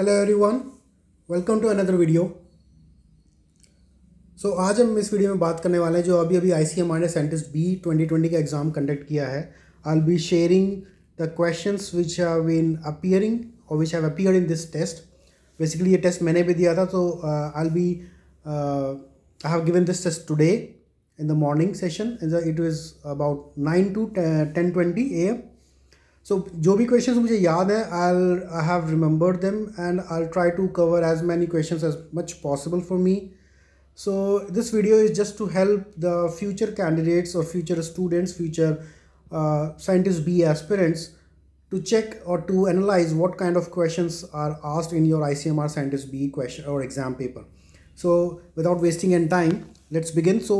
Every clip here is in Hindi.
Hello everyone welcome to another video so आज हम इस वीडियो में बात करने वाले हैं जो अभी अभी आई सी एम आर ने साइंटिस्ट बी ट्वेंटी ट्वेंटी का एग्ज़ाम कंडक्ट किया है I will be sharing the question which have in appearing और which have appear in this test basically ये टेस्ट मैंने भी दिया था तो I be I have given this test today in the morning session it is about nine to ten twenty A M so so, जो भी क्वेश्चंस मुझे याद हैं I I have remembered them and I try to cover as many questions as much possible for me so this video is just to help the future candidates और future students future scientist B aspirants to check or to analyze what kind of questions are asked in your ICMR Scientist B question or exam paper. So without wasting any time, let's begin. So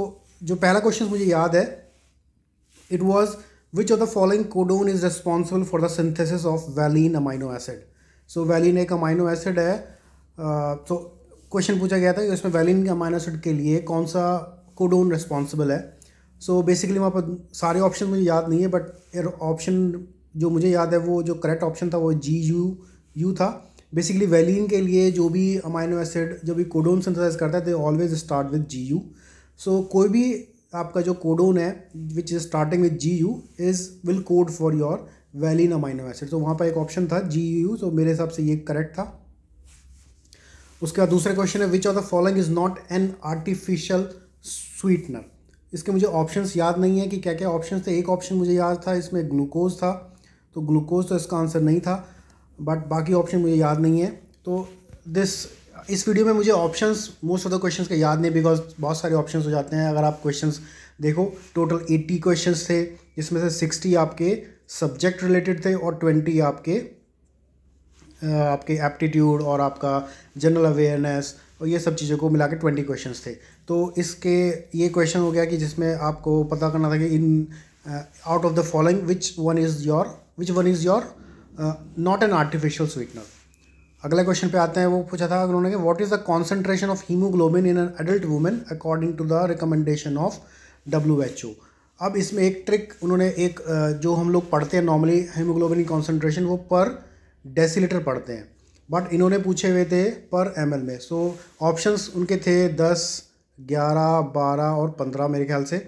जो पहला question मुझे याद है, it was which of the following codon is responsible for the synthesis of valine amino acid so valine एक अमाइनो एसिड है तो uh, क्वेश्चन पूछा गया था कि उसमें वैलिन के अमाइनो एसिड के लिए कौन सा कोडोन रिस्पॉन्सिबल है सो बेसिकली वहाँ पर सारे ऑप्शन मुझे याद नहीं है बट ऑप्शन जो मुझे याद है वो जो करेक्ट ऑप्शन था वो जी यू यू था बेसिकली वैलिन के लिए जो भी अमाइनो एसिड जो भी कोडोन सिंथेसाइज करता है they always start with G U so कोई भी आपका जो कोडोन है which is starting with G U is will code for your valine amino acid तो वहाँ पर एक ऑप्शन था जी यू तो मेरे हिसाब से ये करेक्ट था उसके बाद दूसरा क्वेश्चन है which of the following is not an artificial sweetener इसके मुझे ऑप्शंस याद नहीं है कि क्या क्या ऑप्शन थे एक ऑप्शन मुझे याद था इसमें ग्लूकोज था तो ग्लूकोज तो इसका आंसर नहीं था बट बाकी ऑप्शन मुझे याद नहीं है तो दिस इस वीडियो में मुझे options most of the questions का याद नहीं बिकॉज बहुत सारे ऑप्शंस हो जाते हैं अगर आप क्वेश्चंस देखो टोटल एट्टी क्वेश्चंस थे जिसमें से सिक्सटी आपके सब्जेक्ट रिलेटेड थे और ट्वेंटी आपके आपके एप्टीट्यूड और आपका जनरल अवेयरनेस और ये सब चीज़ों को मिला के ट्वेंटी क्वेश्चन थे तो इसके ये क्वेश्चन हो गया कि जिसमें आपको पता करना था कि इन out of the following which one is your which one is your not an artificial sweetener अगले क्वेश्चन पे आते हैं वो पूछा था उन्होंने कि what is the concentration of hemoglobin in an adult women according to the recommendation of W H O अब इसमें एक ट्रिक उन्होंने एक जो हम लोग पढ़ते हैं नॉर्मली हीमोग्लोबिन कॉन्सेंट्रेशन वो पर डेसीलीटर पढ़ते हैं बट इन्होंने पूछे हुए थे पर एम में सो so, ऑप्शंस उनके थे दस ग्यारह बारह और पंद्रह मेरे ख्याल से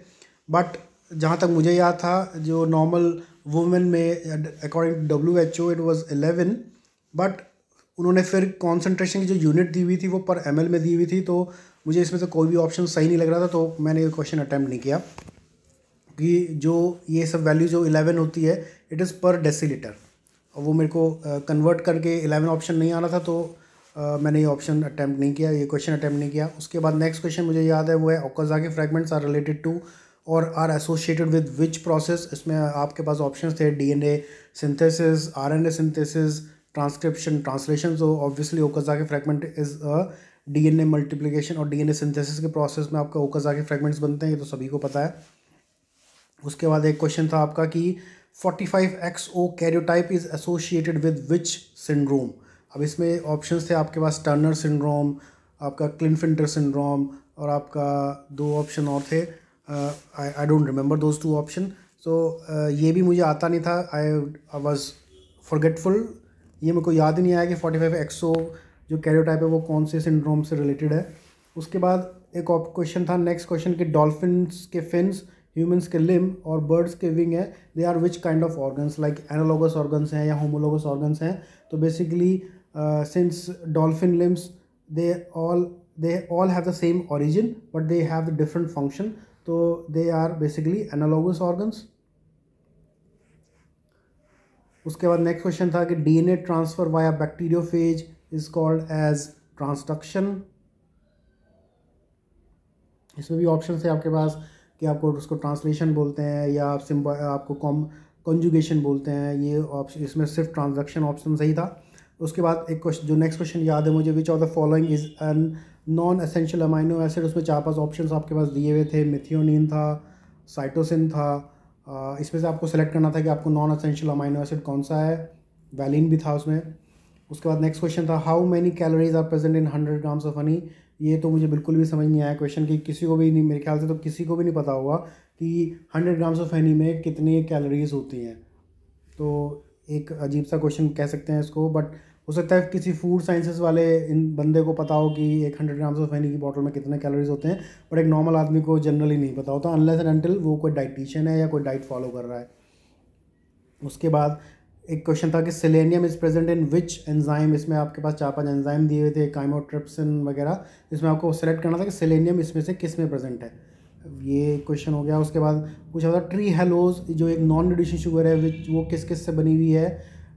बट जहाँ तक मुझे याद था जो नॉर्मल वुमेन में according to W H O it was eleven but उन्होंने फिर कॉन्सेंट्रेशन की जो यूनिट दी हुई थी वो पर एम में दी हुई थी तो मुझे इसमें से कोई भी ऑप्शन सही नहीं लग रहा था तो मैंने ये क्वेश्चन अटैम्प्ट नहीं किया कि जो ये सब वैल्यू जो इलेवन होती है इट इज़ पर डेसी और वो मेरे को कन्वर्ट करके इलेवन ऑप्शन नहीं आ रहा था तो आ, मैंने ये ऑप्शन अटैम्प्ट नहीं किया ये क्वेश्चन अटैम्प्ट नहीं किया उसके बाद नेक्स्ट क्वेश्चन मुझे याद है वो है ओकाजा के फ्रेगमेंट्स आर रिलेटेड टू और are associated with which process इसमें आपके पास ऑप्शन थे D N A synthesis R N A synthesis transcription transcription translation so obviously okazaki fragment D N DNA multiplication और डीएनए सिंथेसिस के प्रोसेस में आपका ओकाजा के फ्रेगमेंट्स बनते हैं ये तो सभी को पता है उसके बाद एक क्वेश्चन था आपका कि five X O karyotype is associated with which syndrome अब इसमें ऑप्शन थे आपके पास टर्नर सिंड्रोम आपका क्लिनफिंटर सिंड्रोम और आपका दो ऑप्शन और थे I don't remember those two option so ये भी मुझे आता नहीं था आई आई वॉज फॉरगेटफुल ये मेरे को याद नहीं आया कि फोर्टी फाइव एक्सो जो कैरियोटाइप है वो कौन से सिंड्रोम से रिलेटेड है उसके बाद एक क्वेश्चन था नेक्स्ट क्वेश्चन कि डॉल्फिन्स के फिन्स ह्यूमंस के लिम और बर्ड्स के विंग है they are which kind of organs like analogous organs हैं या होमोलोगस ऑर्गन्स हैं तो basically since dolphin limbs they all they all have the same origin but they have different function तो they are basically analogous organs उसके बाद नेक्स्ट क्वेश्चन था कि DNA transfer via bacteriophage is called as transduction इसमें भी ऑप्शन है आपके पास कि आपको उसको ट्रांसलेशन बोलते हैं या आप सिम्बा आपको कॉम कंजुगेशन बोलते हैं ये ऑप्शन इसमें सिर्फ ट्रांजैक्शन ऑप्शन सही था उसके बाद एक क्वेश्चन जो नेक्स्ट क्वेश्चन याद है मुझे which of the following is an non essential amino acid उसमें चार पाँच ऑप्शन आपके पास दिए हुए थे मिथियोनिन था साइटोसिन था इसमें से आपको सेलेक्ट करना था कि आपको नॉन असेंशियल अमाइनो एसिड कौन सा है वैलिन भी था उसमें उसके बाद नेक्स्ट क्वेश्चन था how many calories are present in hundred grams of honey ये तो मुझे बिल्कुल भी समझ नहीं आया क्वेश्चन कि किसी को भी नहीं मेरे ख्याल से तो किसी को भी नहीं पता होगा कि हंड्रेड ग्राम्स ऑफ हनी में कितनी कैलोरीज होती हैं तो एक अजीब सा क्वेश्चन कह सकते हैं इसको बट हो सकता है किसी फूड साइंसेस वाले इन बंदे को पता हो कि एक हंड्रेड ग्राम्स ऑफ फैनी की बॉटल में कितने कैलोरीज होते हैं बट एक नॉर्मल आदमी को जनरली नहीं पता होता अनलेस एंड अनटिल वो कोई डाइटिशियन है या कोई डाइट फॉलो कर रहा है उसके बाद एक क्वेश्चन था कि selenium is present in which enzyme इसमें आपके पास चार पाँच एंजाइम दिए हुए थे काइमोट्रिप्सिन वगैरह इसमें आपको सेलेक्ट करना था कि सिलेनियम इसमें से किस में प्रेजेंट है ये क्वेश्चन हो गया उसके बाद पूछा था ट्री हेलोज जो एक नॉन रिड्यूसिंग शुगर है विच वो किस किस से बनी हुई है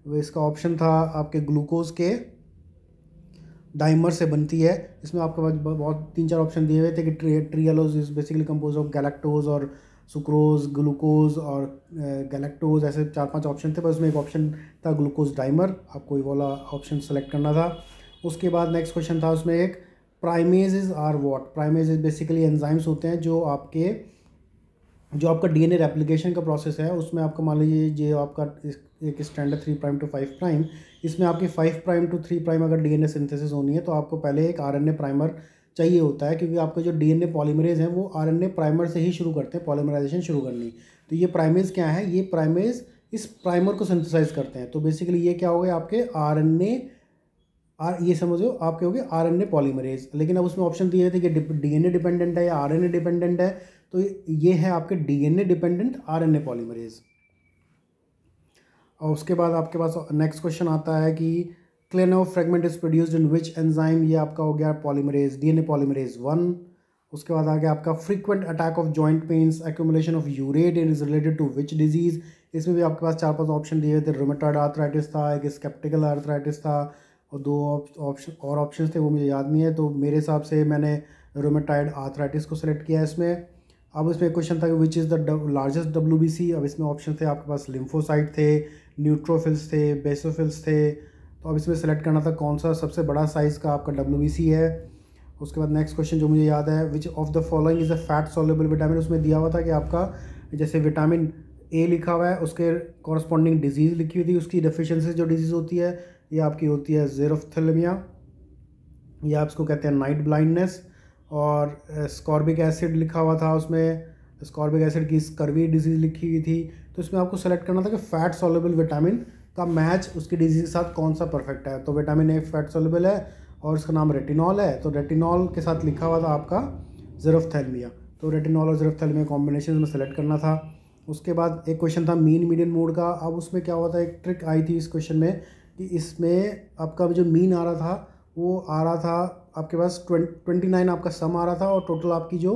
वो इसका ऑप्शन था आपके ग्लूकोज के डाइमर से बनती है इसमें आपके पास बहुत तीन चार ऑप्शन दिए हुए थे कि tri trehalose is basically compose of galactose और सुक्रोज ग्लूकोज और गैलेक्टोज ऐसे चार पांच ऑप्शन थे पर उसमें एक ऑप्शन था ग्लूकोज डाइमर आपको ये वाला ऑप्शन सेलेक्ट करना था उसके बाद नेक्स्ट क्वेश्चन था उसमें एक primase are what primase basically enzymes होते हैं जो आपके जो आपका डीएनए रेप्लिकेशन का प्रोसेस है उसमें आपका मान लीजिए ये आपका एक standard three prime to five prime इसमें आपकी five prime to three prime अगर डीएनए सिंथेसिस होनी है तो आपको पहले एक आरएनए प्राइमर चाहिए होता है क्योंकि आपका जो डीएनए पॉलीमरेज है वो आरएनए प्राइमर से ही शुरू करते हैं पॉलीमराइजेशन शुरू करनी तो ये प्राइमेज क्या है ये प्राइमेज इस प्राइमर को सिंथेसाइज करते हैं तो बेसिकली ये क्या हो गया आपके आर एन ए आर ये समझो आपके हो गए आर एन ए पॉलीमरेज लेकिन अब उसमें ऑप्शन दिए थे कि डी एन ए डिपेंडेंट है या आर एन ए डिपेंडेंट है तो ये है आपके डीएनए डिपेंडेंट आरएनए पॉलीमरेज और उसके बाद आपके पास नेक्स्ट क्वेश्चन आता है कि Klenow fragment is produced in which enzyme ये आपका हो गया पॉलीमरेज डीएनए पॉलीमरेज वन उसके बाद आ गया आपका frequent attack of joint pains accumulation of urate it is related to which disease इसमें भी आपके पास चार पांच ऑप्शन दिए थे रोमेटाड आर्थराइटिस था एक स्केप्टिकल आर्थराइटिस था और दो ऑप्शन और ऑप्शन थे वो मुझे याद नहीं है तो मेरे हिसाब से मैंने रोमेटाइड आर्थराइटिस को सेलेक्ट किया इसमें अब इसमें क्वेश्चन था कि which is the largest W B C अब इसमें ऑप्शन थे आपके पास लिम्फोसाइट थे न्यूट्रोफिल्स थे बेसोफिल्स थे तो अब इसमें सेलेक्ट करना था कौन सा सबसे बड़ा साइज़ का आपका डब्ल्यू बी सी है उसके बाद नेक्स्ट क्वेश्चन जो मुझे याद है which of the following is a fat soluble vitamin उसमें दिया हुआ था कि आपका जैसे विटामिन ए लिखा हुआ है उसके कॉरस्पॉन्डिंग डिजीज़ लिखी हुई थी उसकी डिफिशेंसी जो डिजीज़ होती है ये आपकी होती है जेरोफ्थलमिया या आप इसको कहते हैं नाइट ब्लाइंडनेस और स्कॉर्बिक एसिड लिखा हुआ था उसमें स्कॉर्बिक एसिड की स्कर्वी डिजीज़ लिखी हुई थी तो इसमें आपको सेलेक्ट करना था कि फ़ैट सॉलेबल विटामिन का मैच उसकी डिजीज़ के साथ कौन सा परफेक्ट है तो विटामिन ए फैट सॉलेबल है और उसका नाम रेटिनॉल है तो रेटिनॉल के साथ लिखा हुआ था आपका जेरोफ्थेलमिया तो रेटिनॉल और जेरोफ्थेलमिया कॉम्बिनेशन में सेलेक्ट करना था उसके बाद एक क्वेश्चन था मीन मीडियन मोड का अब उसमें क्या हुआ था एक ट्रिक आई थी इस क्वेश्चन में कि इसमें आपका जो मीन आ रहा था वो आ रहा था आपके पास ट्वेंटी नाइन आपका सम आ रहा था और टोटल आपकी जो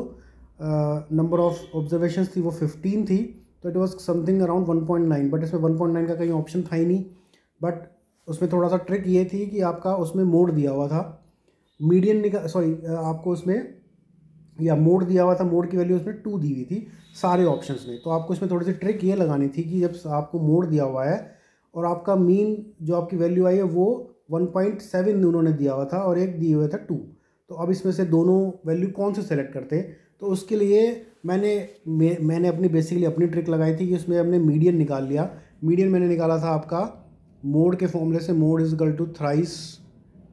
नंबर ऑफ ऑब्जर्वेशन थी वो फिफ्टीन थी तो it was something around one point nine but इसमें वन पॉइंट नाइन का कहीं ऑप्शन था ही नहीं बट उसमें थोड़ा सा ट्रिक ये थी कि आपका उसमें मोड दिया हुआ था मीडियन निका सॉरी आपको उसमें या मोड दिया हुआ था मोड की वैल्यू उसमें टू दी हुई थी सारे ऑप्शन में तो आपको इसमें थोड़ी सी ट्रिक ये लगानी थी कि जब आपको मोड दिया हुआ है और आपका मीन जो आपकी वैल्यू आई है वो वन पॉइंट सेवन उन्होंने दिया हुआ था और एक दिए हुए था टू तो अब इसमें से दोनों वैल्यू कौन से सेलेक्ट करते हैं तो उसके लिए मैंने मे, मैंने अपनी बेसिकली अपनी ट्रिक लगाई थी कि उसमें हमने मीडियन निकाल लिया मीडियन मैंने निकाला था आपका मोड के फॉर्मूले से mode is equal to thrice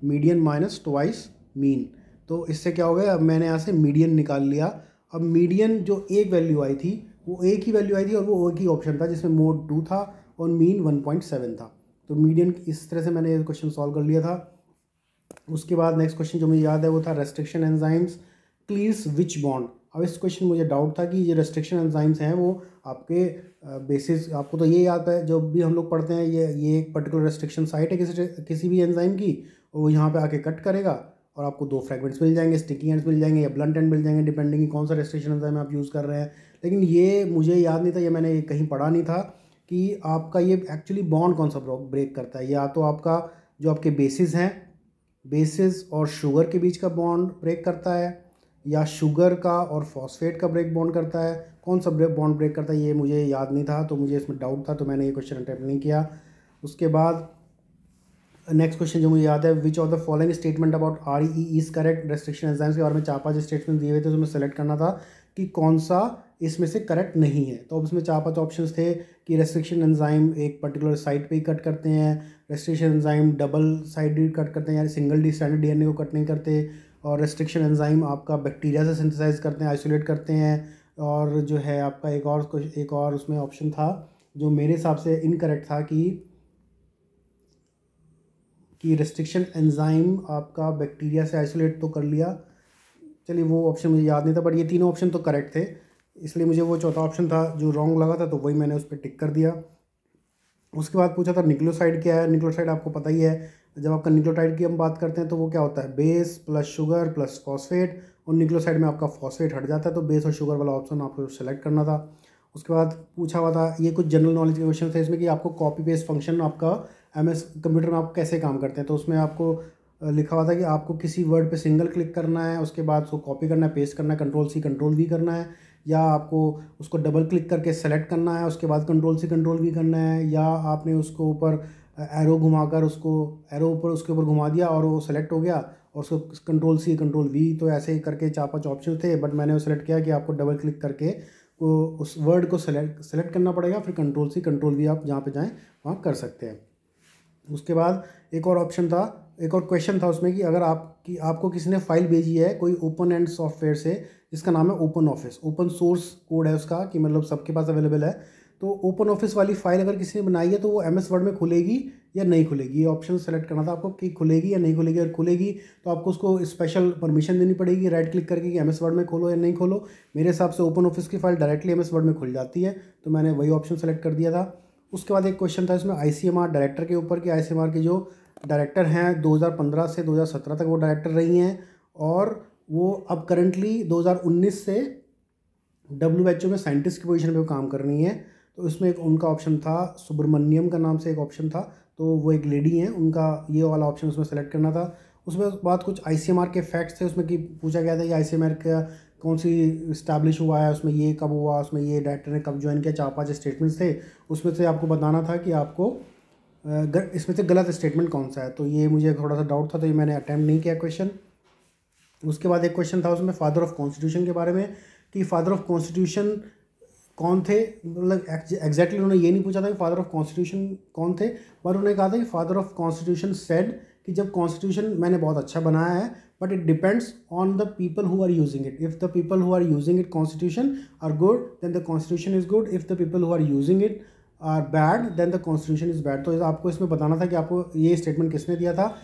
median minus twice mean तो इससे क्या हो गया अब मैंने यहाँ से मीडियन निकाल लिया अब मीडियन जो एक वैल्यू आई थी वो एक ही वैल्यू आई थी और वो एक ही ऑप्शन था जिसमें मोड टू था और मीन वन पॉइंट सेवन था तो मीडियन इस तरह से मैंने ये क्वेश्चन सॉल्व कर लिया था उसके बाद नेक्स्ट क्वेश्चन जो मुझे याद है वो था restriction enzymes cleaves which bond अब इस क्वेश्चन मुझे डाउट था कि ये रेस्ट्रिक्शन एंजाइम्स हैं वो आपके बेसिस आपको तो ये याद है जब भी हम लोग पढ़ते हैं ये ये एक पर्टिकुलर रेस्ट्रिक्शन साइट है किसी किसी भी एंजाइम की और वो यहाँ पे आके कट करेगा और आपको दो फ्रेगमेंट्स मिल जाएंगे स्टिकी एंड्स मिल जाएंगे या ब्लंट एंड मिल जाएंगे डिपेंडिंग कौन सा रेस्ट्रिक्शन एंजाइम आप यूज़ कर रहे हैं लेकिन ये मुझे याद नहीं था ये मैंने कहीं पढ़ा नहीं था कि आपका ये एक्चुअली बॉन्ड कौन सा ब्रेक करता है या तो आपका जो आपके बेसिस हैं बेसिस और शुगर के बीच का बॉन्ड ब्रेक करता है या शुगर का और फॉस्फेट का ब्रेक बॉन्ड करता है कौन सा ब्रेक बॉन्ड ब्रेक करता है ये मुझे याद नहीं था तो मुझे इसमें डाउट था तो मैंने ये क्वेश्चन अटैम्प्ट नहीं किया उसके बाद नेक्स्ट क्वेश्चन जो मुझे याद है which of the following statement about R E is correct restriction exams के बारे में चार पाँच स्टेटमेंट दिए हुए थे उसमें तो सेलेक्ट करना था कि कौन सा इसमें से करेक्ट नहीं है तो अब इसमें चार पांच ऑप्शंस थे कि रेस्ट्रिक्शन एंजाइम एक पर्टिकुलर साइट पे ही कट करते हैं restriction enzyme double side cut करते हैं यानी सिंगल डी स्टैंडर्ड डी को कट नहीं करते और रेस्ट्रिक्शन एंजाइम आपका बैक्टीरिया से सिंथेसाइज करते हैं आइसोलेट करते हैं और जो है आपका एक और कुछ एक और उसमें ऑप्शन था जो मेरे हिसाब से इनकरेक्ट था कि कि रेस्ट्रिक्शन एंजाइम आपका बैक्टीरिया से आइसोलेट तो कर लिया चलिए वो ऑप्शन मुझे याद नहीं था बट ये तीनों ऑप्शन तो करेक्ट थे इसलिए मुझे वो चौथा ऑप्शन था जो रॉन्ग लगा था तो वही मैंने उस पर टिक कर दिया उसके बाद पूछा था निक्लोसाइड क्या है निक्लोसाइड आपको पता ही है जब आपका निक्लोटाइड की हम बात करते हैं तो वो क्या होता है base plus sugar plus phosphate और निक्लोसाइड में आपका फॉस्फेट हट जाता है तो बेस और शुगर वाला ऑप्शन आपको सेलेक्ट करना था उसके बाद पूछा हुआ था ये कुछ जनरल नॉलेज के क्वेश्चन थे इसमें कि आपको कॉपी पेस्ट फंक्शन आपका एम एस कंप्यूटर में आप कैसे काम करते हैं तो उसमें आपको लिखा हुआ था कि आपको किसी वर्ड पे सिंगल क्लिक करना है उसके बाद उसको कॉपी करना है पेस्ट करना है कंट्रोल सी कंट्रोल वी करना है या आपको उसको डबल क्लिक करके सेलेक्ट करना है उसके बाद कंट्रोल सी कंट्रोल वी करना है या आपने उसको ऊपर एरो घुमाकर उसको एरो ऊपर उसके ऊपर घुमा दिया और वो सेलेक्ट हो गया और उसको कंट्रोल सी कंट्रोल वी तो ऐसे ही करके चार पाँच ऑप्शन थे बट मैंने वो सेलेक्ट किया कि आपको डबल क्लिक करके को उस वर्ड को सेलेक्ट सेलेक्ट करना पड़ेगा फिर कंट्रोल सी कंट्रोल वी आप जहाँ पे जाएँ वहाँ कर सकते हैं उसके बाद एक और ऑप्शन था एक और क्वेश्चन था उसमें कि अगर आपकी आपको किसी ने फाइल भेजी है कोई ओपन एंड सॉफ्टवेयर से जिसका नाम है open office open source code है उसका कि मतलब सबके पास अवेलेबल है तो ओपन ऑफिस वाली फ़ाइल अगर किसी ने बनाई है तो वो एम एस वर्ड में खुलेगी या नहीं खुलेगी ये ऑप्शन सेलेक्ट करना था आपको कि खुलेगी या नहीं खुलेगी अगर खुलेगी तो आपको उसको स्पेशल परमिशन देनी पड़ेगी राइट क्लिक करके कि एम एस वर्ड में खोलो या नहीं खोलो मेरे हिसाब से ओपन ऑफिस की file directly M S Word में खुल जाती है तो मैंने वही ऑप्शन सेलेक्ट कर दिया था उसके बाद एक क्वेश्चन था इसमें I C M R director के ऊपर कि आई सी एम आर के जो डायरेक्टर हैं 2015 से 2017 तक वो डायरेक्टर रही हैं और वो अब करंटली 2019 से डब्ल्यू एच ओ में साइंटिस्ट की पोजीशन पे काम कर रही हैं तो उसमें एक उनका ऑप्शन था सुब्रमण्यम का नाम से एक ऑप्शन था तो वो एक लेडी हैं उनका ये वाला ऑप्शन उसमें सेलेक्ट करना था उसमें बाद कुछ आई के फैक्ट्स थे उसमें कि पूछा गया था कि आई का कौन सी इस्टेब्लिश हुआ है उसमें ये कब हुआ उसमें ये डायरेक्टर ने कब ज्वाइन किया चार पाँच स्टेटमेंट्स थे उसमें से आपको बताना था कि आपको इसमें से गलत स्टेटमेंट कौन सा है तो ये मुझे थोड़ा सा डाउट था तो ये मैंने अटैम्प्ट नहीं किया क्वेश्चन उसके बाद एक क्वेश्चन था उसमें फादर ऑफ कॉन्स्टिट्यूशन के बारे में कि फादर ऑफ कॉन्स्टिट्यूशन कौन थे मतलब एग्जैक्टली उन्होंने ये नहीं पूछा था कि फादर ऑफ कॉन्स्टिट्यूशन कौन थे पर उन्होंने कहा था कि फादर ऑफ कॉन्स्टिट्यूशन सेड कि जब कॉन्स्टिट्यूशन मैंने बहुत अच्छा बनाया है but it depends on the people who are using it if the people who are using it constitution are good then the constitution is good if the people who are using it are bad then the constitution is bad तो आपको इसमें बताना था कि आपको ये स्टेटमेंट किसने दिया था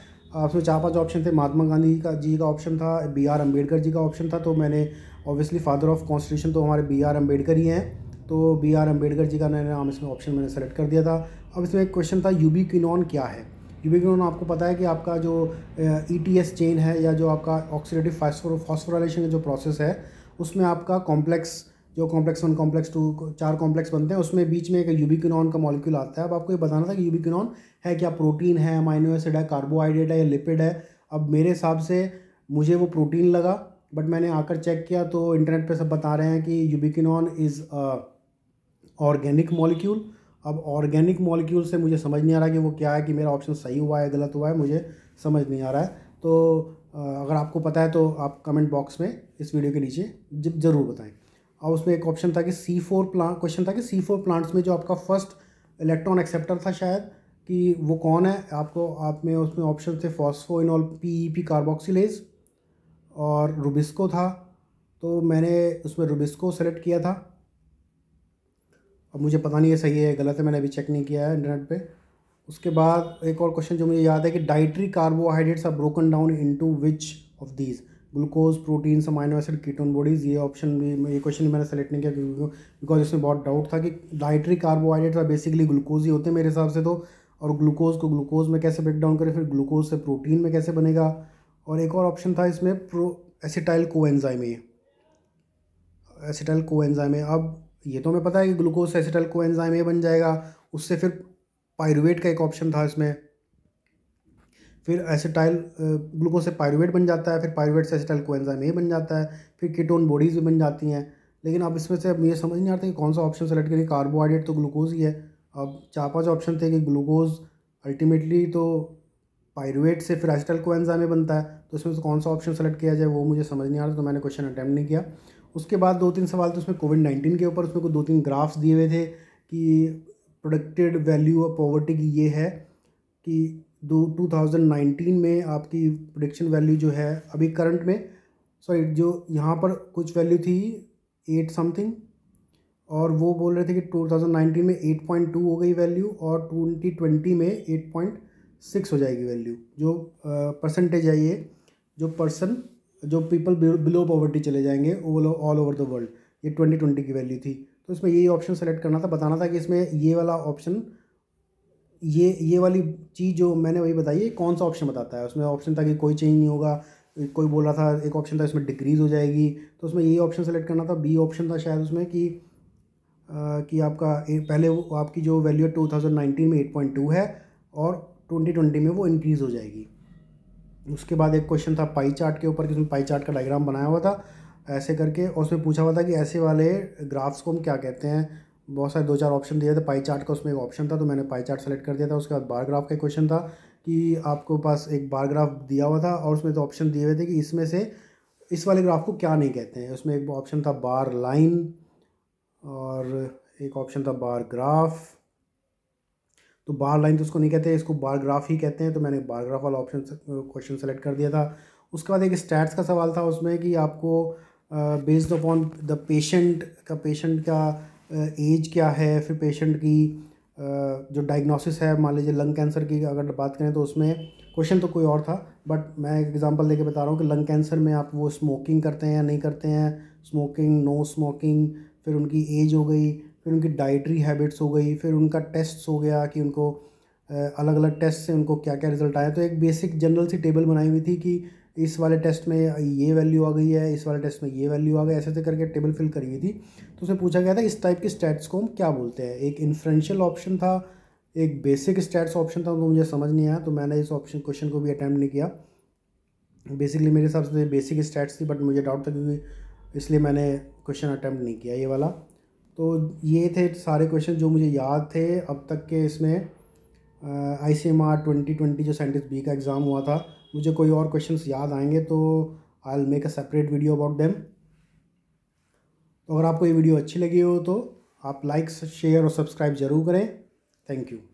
उसमें चार पाँच ऑप्शन थे महात्मा गांधी का जी का ऑप्शन था बी आर अम्बेडकर जी का ऑप्शन था तो मैंने ऑब्वियसली फादर ऑफ कॉन्स्टिट्यूशन तो हमारे बी आर अम्बेडकर ही हैं तो बी आर अम्बेडकर जी का मैंने नाम इसमें ऑप्शन मैंने सेलेक्ट कर दिया था अब इसमें एक क्वेश्चन था यूबी क्विनॉन क्या है यूबी क्विनॉन आपको पता है कि आपका जो ई टी एस चेन है या जो आपका ऑक्सीडेटिव फॉस्फोराइलेशन का जो प्रोसेस है उसमें आपका कॉम्प्लेक्स जो कॉम्प्लेक्स वन कॉम्प्लेक्स टू चार कॉम्प्लेक्स बनते हैं उसमें बीच में एक यूबिकिनॉन का मॉलिक्यूल आता है अब आपको ये बताना था कि यूबिकिनॉन है क्या प्रोटीन है अमाइनो एसिड है कार्बोहाइड्रेट है या लिपिड है अब मेरे हिसाब से मुझे वो प्रोटीन लगा बट मैंने आकर चेक किया तो इंटरनेट पर सब बता रहे हैं कि यूबिकिनॉन इज़ ऑर्गेनिक मॉलिक्यूल अब ऑर्गेनिक मॉलिक्यूल से मुझे समझ नहीं आ रहा कि वो क्या है कि मेरा ऑप्शन सही हुआ है गलत हुआ है मुझे समझ नहीं आ रहा है तो अगर आपको पता है तो आप कमेंट बॉक्स में इस वीडियो के नीचे ज़रूर बताएं और उसमें एक ऑप्शन था कि सी फोर प्लांट क्वेश्चन था कि सी फोर प्लांट्स में जो आपका फर्स्ट इलेक्ट्रॉन एक्सेप्टर था शायद कि वो कौन है आपको आप में उसमें ऑप्शन थे इनऑल पी ई पी कार्बोक्सीज और रुबिस्को था तो मैंने उसमें रुबिस्को सेलेक्ट किया था अब मुझे पता नहीं है सही है गलत है मैंने अभी चेक नहीं किया है इंटरनेट पे उसके बाद एक और क्वेश्चन जो मुझे याद है कि dietary carbohydrates are broken down into which of these glucose protein amino acid ketone bodies ये ऑप्शन भी ये क्वेश्चन मैंने सेलेक्ट नहीं किया क्योंकि बिकॉज इसमें बहुत डाउट था कि डाइटरी कार्बोहाइड्रेट और बेसिकली ग्लूकोज ही होते हैं मेरे हिसाब से तो और ग्लूकोज को ग्लूकोज में कैसे ब्रेक डाउन करें फिर ग्लूकोज से प्रोटीन में कैसे बनेगा और एक और ऑप्शन था इसमें pro acetyl coenzyme acetyl coenzyme अब ये तो हमें पता है कि ग्लूकोज से एसिटाइल को एनजाइम बन जाएगा उससे फिर पायरुवेट का एक ऑप्शन था इसमें फिर एसिटाइल ग्लूकोज से पायरुवेट बन जाता है फिर पायरुवेट से एसिटाइल कोएंजाइम ए बन जाता है फिर कीटोन बॉडीज़ भी बन जाती हैं लेकिन अब इसमें से अब ये समझ नहीं आता कि कौन सा ऑप्शन सेलेक्ट करें कार्बोहाइड्रेट तो ग्लूकोज ही है अब चार पाँच ऑप्शन थे कि ग्लूकोज अल्टीमेटली तो पायरुवेट से फिर एसिटाइल कोएंजाइम ए बनता है तो इसमें से कौन सा ऑप्शन सेलेक्ट किया जाए वो मुझे समझ नहीं आ रहा तो मैंने क्वेश्चन अटैम्प्ट नहीं किया उसके बाद दो तीन सवाल तो उसमें कोविड नाइन्टीन के ऊपर उसमें को दो तीन ग्राफ्स दिए हुए थे कि प्रोडक्टेड वैल्यू ऑफ पॉवर्टी की ये है कि दो 2019 में आपकी प्रोडिक्शन वैल्यू जो है अभी करंट में सॉरी जो यहाँ पर कुछ वैल्यू थी एट समथिंग और वो बोल रहे थे कि 2019 में 8.2 हो गई वैल्यू और 2020 में 8.6 हो जाएगी वैल्यू जो परसेंटेज है ये जो पर्सन जो पीपल बिलो पॉवर्टी चले जाएंगे over all over the world ये 2020 की वैल्यू थी तो इसमें यही ऑप्शन सेलेक्ट करना था बताना था कि इसमें ये वाला ऑप्शन ये ये वाली चीज़ जो मैंने वही बताई है कौन सा ऑप्शन बताता है उसमें ऑप्शन था कि कोई चेंज नहीं होगा कोई बोल रहा था एक ऑप्शन था इसमें डिक्रीज़ हो जाएगी तो उसमें ये ऑप्शन सेलेक्ट करना था बी ऑप्शन था शायद उसमें कि कि आपका पहले वो आपकी जो वैल्यू है टू थाउजेंड नाइनटीन में एट पॉइंट टू है और ट्वेंटी ट्वेंटी में वो इंक्रीज़ हो जाएगी उसके बाद एक क्वेश्चन था पाई चार्ट के ऊपर कि उसमें पाई चार्ट का डायग्राम बनाया हुआ था ऐसे करके और उसमें पूछा हुआ था कि ऐसे वाले ग्राफ्स को हम क्या कहते हैं बहुत सारे दो चार ऑप्शन दिए थे पाई चार्ट का उसमें एक ऑप्शन था तो मैंने पाई चार्ट सेलेक्ट कर दिया था उसके बाद बार ग्राफ का क्वेश्चन था कि आपको पास एक बार ग्राफ दिया हुआ था और उसमें तो ऑप्शन दिए हुए थे कि इसमें से इस वाले ग्राफ को क्या नहीं कहते हैं उसमें एक ऑप्शन था बार लाइन और एक ऑप्शन था बार ग्राफ तो बार लाइन तो उसको नहीं कहते इसको बार ग्राफ ही कहते हैं तो मैंने बार ग्राफ वाला ऑप्शन क्वेश्चन सेलेक्ट कर दिया था उसके बाद एक स्टैट्स का सवाल था उसमें कि आपको बेस्ड अपॉन द पेशेंट का पेशेंट का एज क्या है फिर पेशेंट की जो डायग्नोसिस है मान लीजिए लंग कैंसर की अगर बात करें तो उसमें क्वेश्चन तो कोई और था बट मैं एक एग्ज़ाम्पल लेके बता रहा हूँ कि लंग कैंसर में आप वो स्मोकिंग करते हैं या नहीं करते हैं स्मोकिंग नो स्मोकिंग फिर उनकी एज हो गई फिर उनकी डाइटरी हैबिट्स हो गई फिर उनका टेस्ट हो गया कि उनको अलग अलग टेस्ट से उनको क्या क्या रिजल्ट आया तो एक बेसिक जनरल सी टेबल बनाई हुई थी कि इस वाले टेस्ट में ये वैल्यू आ गई है इस वाले टेस्ट में ये वैल्यू आ गई ऐसे ऐसे करके टेबल फिल करी हुई थी तो उसमें पूछा गया था इस टाइप के स्टैट्स को हम क्या बोलते हैं एक इन्फ्रेंशियल ऑप्शन था एक बेसिक स्टैट्स ऑप्शन था तो मुझे समझ नहीं आया तो मैंने इस ऑप्शन क्वेश्चन को भी अटैम्प्ट नहीं किया बेसिकली मेरे हिसाब से बेसिक तो स्टैट्स थी बट मुझे डाउट था क्योंकि इसलिए मैंने क्वेश्चन अटैम्प्ट नहीं किया ये वाला तो ये थे सारे क्वेश्चन जो मुझे याद थे अब तक के इसमें I C M R twenty twenty जो साइंटिस्ट बी का एग्ज़ाम हुआ था मुझे कोई और क्वेश्चन याद आएंगे तो I will make a separate video about them तो अगर आपको ये वीडियो अच्छी लगी हो तो आप लाइक शेयर और सब्सक्राइब ज़रूर करें थैंक यू